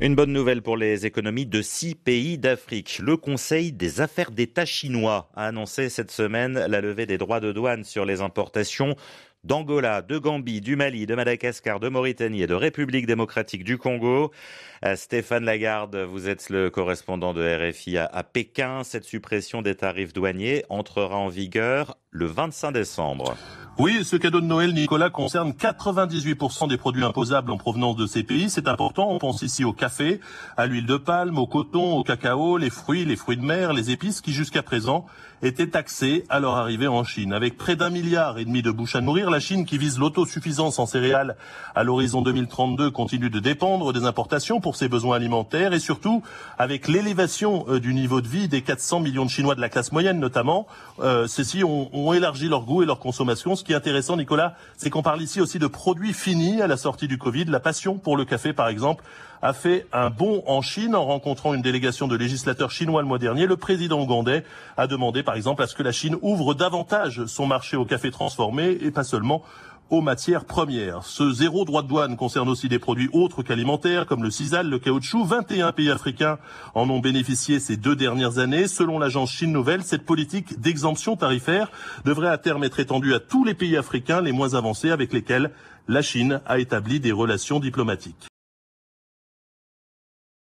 Une bonne nouvelle pour les économies de six pays d'Afrique. Le Conseil des affaires d'État chinois a annoncé cette semaine la levée des droits de douane sur les importations d'Angola, de Gambie, du Mali, de Madagascar, de Mauritanie et de République démocratique du Congo. Euh, Stéphane Lagarde, vous êtes le correspondant de RFI à Pékin. Cette suppression des tarifs douaniers entrera en vigueur le 25 décembre. Oui, ce cadeau de Noël, Nicolas, concerne 98% des produits imposables en provenance de ces pays. C'est important. On pense ici au café, à l'huile de palme, au coton, au cacao, les fruits, les fruits de mer, les épices qui jusqu'à présent étaient taxés à leur arrivée en Chine. Avec près d'un milliard et demi de bouches à nourrir, la Chine qui vise l'autosuffisance en céréales à l'horizon 2032 continue de dépendre des importations pour ses besoins alimentaires et surtout avec l'élévation euh, du niveau de vie des 400 millions de Chinois de la classe moyenne notamment, euh, ceux-ci ont élargi leur goût et leur consommation, ce qui est intéressant, Nicolas, c'est qu'on parle ici aussi de produits finis à la sortie du Covid. La passion pour le café, par exemple, a fait un bond en Chine en rencontrant une délégation de législateurs chinois le mois dernier. Le président ougandais a demandé, par exemple, à ce que la Chine ouvre davantage son marché au café transformé et pas seulement aux matières premières. Ce zéro droit de douane concerne aussi des produits autres qu'alimentaires comme le sisal, le caoutchouc. 21 pays africains en ont bénéficié ces deux dernières années. Selon l'agence Chine Nouvelle, cette politique d'exemption tarifaire devrait à terme être étendue à tous les pays africains les moins avancés avec lesquels la Chine a établi des relations diplomatiques.